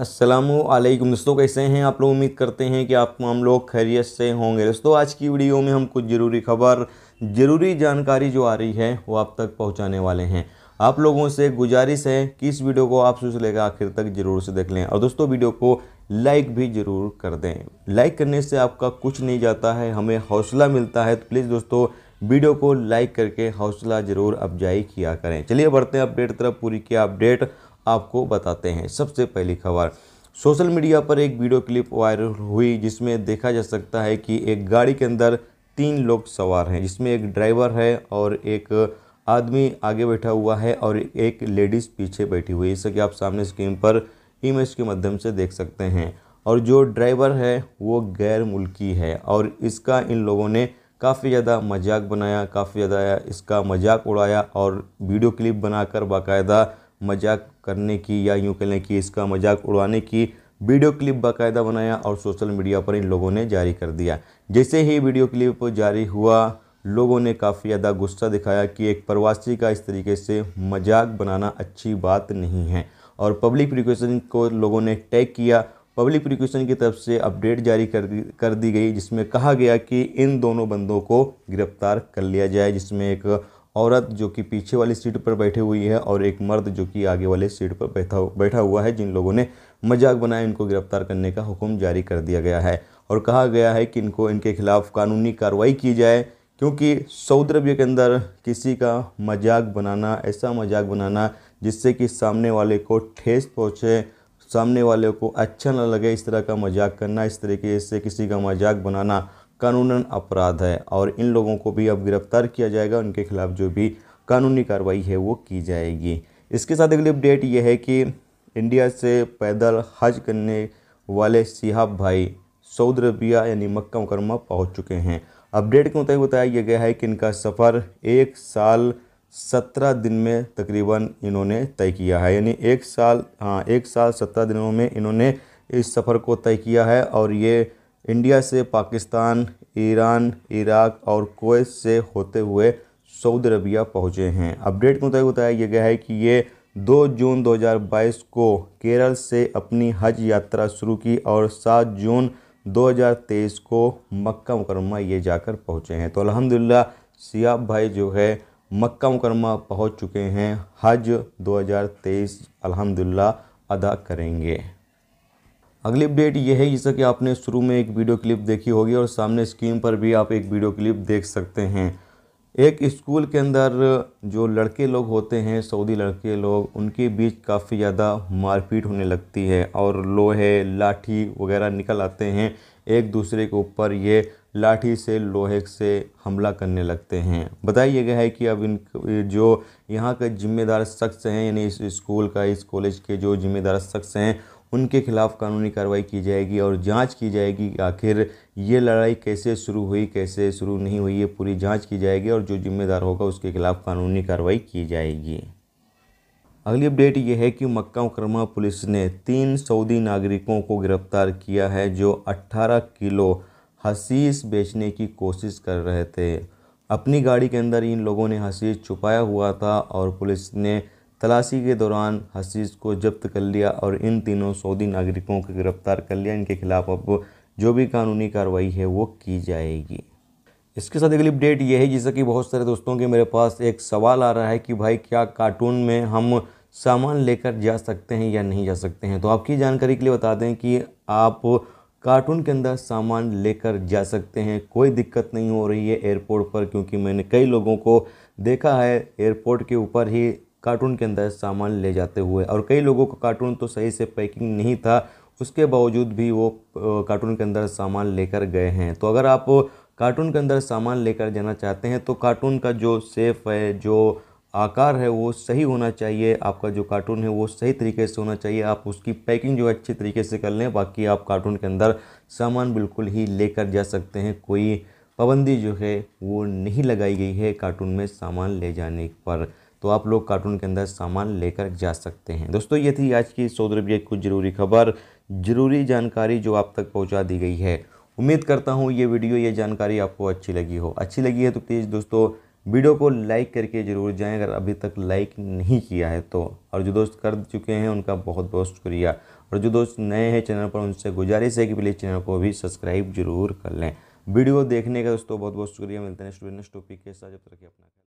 असलम दोस्तों कैसे हैं आप लोग उम्मीद करते हैं कि आप हम लोग खैरियत से होंगे दोस्तों आज की वीडियो में हम कुछ ज़रूरी खबर ज़रूरी जानकारी जो आ रही है वो आप तक पहुंचाने वाले हैं आप लोगों से गुजारिश है कि इस वीडियो को आप शुरू लेकर आखिर तक ज़रूर से देख लें और दोस्तों वीडियो को लाइक भी ज़रूर कर दें लाइक करने से आपका कुछ नहीं जाता है हमें हौसला मिलता है तो प्लीज़ दोस्तों वीडियो को लाइक करके हौसला ज़रूर अफजाई किया करें चलिए बढ़ते हैं अपडेट तरफ पूरी किया अपडेट आपको बताते हैं सबसे पहली खबर सोशल मीडिया पर एक वीडियो क्लिप वायरल हुई जिसमें देखा जा सकता है कि एक गाड़ी के अंदर तीन लोग सवार हैं जिसमें एक ड्राइवर है और एक आदमी आगे बैठा हुआ है और एक लेडीज़ पीछे बैठी हुई है जैसा कि आप सामने स्क्रीन पर इमेज के माध्यम से देख सकते हैं और जो ड्राइवर है वो गैर मुल्की है और इसका इन लोगों ने काफ़ी ज़्यादा मजाक बनाया काफ़ी ज़्यादा इसका मजाक उड़ाया और वीडियो क्लिप बनाकर बाकायदा मजाक करने की या यूँ कहने की इसका मजाक उड़ाने की वीडियो क्लिप बाकायदा बनाया और सोशल मीडिया पर इन लोगों ने जारी कर दिया जैसे ही वीडियो क्लिप जारी हुआ लोगों ने काफ़ी ज़्यादा गुस्सा दिखाया कि एक प्रवासी का इस तरीके से मजाक बनाना अच्छी बात नहीं है और पब्लिक प्रिक्यूशन को लोगों ने टैग किया पब्लिक प्रिक्यूशन की तरफ से अपडेट जारी कर दी कर दी गई जिसमें कहा गया कि इन दोनों बंदों को गिरफ्तार कर लिया जाए जिसमें एक औरत जो कि पीछे वाली सीट पर बैठी हुई है और एक मर्द जो कि आगे वाले सीट पर बैठा बैठा हुआ है जिन लोगों ने मजाक बनाया इनको गिरफ्तार करने का हुक्म जारी कर दिया गया है और कहा गया है कि इनको इनके खिलाफ कानूनी कार्रवाई की जाए क्योंकि सऊदी अरबिया के अंदर किसी का मजाक बनाना ऐसा मजाक बनाना जिससे कि सामने वाले को ठेस पहुँचे सामने वाले को अच्छा ना लगे इस तरह का मजाक करना इस तरीके से किसी का मजाक बनाना कानूनन अपराध है और इन लोगों को भी अब गिरफ्तार किया जाएगा उनके खिलाफ़ जो भी कानूनी कार्रवाई है वो की जाएगी इसके साथ अगली अपडेट ये है कि इंडिया से पैदल हज करने वाले सिहाब भाई सऊदी अरबिया यानी मक्का मुकरमा पहुंच चुके हैं अपडेट के मुताबिक बताया गया है कि इनका सफ़र एक साल सत्रह दिन में तकरीबन इन्होंने तय किया है यानी एक साल हाँ एक साल सत्रह दिनों में इन्होंने इस सफ़र को तय किया है और ये इंडिया से पाकिस्तान ईरान इराक और कोवैत से होते हुए सऊदी अरबिया पहुँचे हैं अपडेट के मुताबिक बताया गया है कि ये 2 जून 2022 को केरल से अपनी हज यात्रा शुरू की और 7 जून 2023 को मक्का मुकरमा ये जाकर पहुँचे हैं तो अलहमदिल्ला सियाब भाई जो है मक्का मुकरमा पहुँच चुके हैं हज 2023 अल्हम्दुलिल्लाह अदा करेंगे अगली अपडेट ये है जैसा कि आपने शुरू में एक वीडियो क्लिप देखी होगी और सामने स्क्रीन पर भी आप एक वीडियो क्लिप देख सकते हैं एक स्कूल के अंदर जो लड़के लोग होते हैं सऊदी लड़के लोग उनके बीच काफ़ी ज़्यादा मारपीट होने लगती है और लोहे लाठी वगैरह निकल आते हैं एक दूसरे के ऊपर ये लाठी से लोहे से हमला करने लगते हैं बताया गया है कि अब इन जो यहाँ के जिम्मेदार शख्स हैं यानी इस स्कूल का इस कॉलेज के जो जिम्मेदार शख्स हैं उनके खिलाफ कानूनी कार्रवाई की जाएगी और जांच की जाएगी आखिर ये लड़ाई कैसे शुरू हुई कैसे शुरू नहीं हुई ये पूरी जांच की जाएगी और जो जिम्मेदार होगा उसके खिलाफ कानूनी कार्रवाई की जाएगी अगली अपडेट ये है कि मक्का मुकरमा पुलिस ने तीन सऊदी नागरिकों को गिरफ्तार किया है जो 18 किलो हसीस बेचने की कोशिश कर रहे थे अपनी गाड़ी के अंदर इन लोगों ने हसीस छुपाया हुआ था और पुलिस ने तलाशी के दौरान हसीज को जब्त कर लिया और इन तीनों सऊदी नागरिकों को गिरफ्तार कर लिया इनके खिलाफ अब जो भी कानूनी कार्रवाई है वो की जाएगी इसके साथ अगली अपडेट ये है जैसा कि बहुत सारे दोस्तों के मेरे पास एक सवाल आ रहा है कि भाई क्या कार्टून में हम सामान लेकर जा सकते हैं या नहीं जा सकते हैं तो आपकी जानकारी के लिए बता दें कि आप कार्टून के अंदर सामान लेकर जा सकते हैं कोई दिक्कत नहीं हो रही है एयरपोर्ट पर क्योंकि मैंने कई लोगों को देखा है एयरपोर्ट के ऊपर ही कार्टून के अंदर सामान ले जाते हुए और कई लोगों का कार्टून तो सही से पैकिंग नहीं था उसके बावजूद भी वो कार्टून के अंदर सामान लेकर गए हैं तो अगर आप कार्टून के अंदर सामान लेकर जाना चाहते हैं तो कार्टून का जो सेफ़ है जो आकार है वो सही होना चाहिए आपका जो कार्टून है वो सही तरीके से होना चाहिए आप उसकी पैकिंग जो है अच्छे तरीके से कर लें बाकी आप कार्टून के अंदर सामान बिल्कुल ही लेकर जा सकते हैं कोई पाबंदी जो है वो नहीं लगाई गई है कार्टून में सामान ले जाने पर तो आप लोग कार्टून के अंदर सामान लेकर जा सकते हैं दोस्तों ये थी आज की सऊदी अरबिया की कुछ ज़रूरी खबर ज़रूरी जानकारी जो आप तक पहुँचा दी गई है उम्मीद करता हूँ ये वीडियो ये जानकारी आपको अच्छी लगी हो अच्छी लगी है तो प्लीज़ दोस्तों वीडियो को लाइक करके ज़रूर जाएँ अगर अभी तक लाइक नहीं किया है तो और जो दोस्त कर चुके हैं उनका बहुत बहुत शुक्रिया और जो दोस्त नए हैं चैनल पर उनसे गुजारिश है कि प्लीज़ चैनल को भी सब्सक्राइब जरूर कर लें वीडियो देखने का दोस्तों बहुत बहुत शुक्रिया मिलते हैं स्टूडेंट टॉपिक के साथ जब तक अपना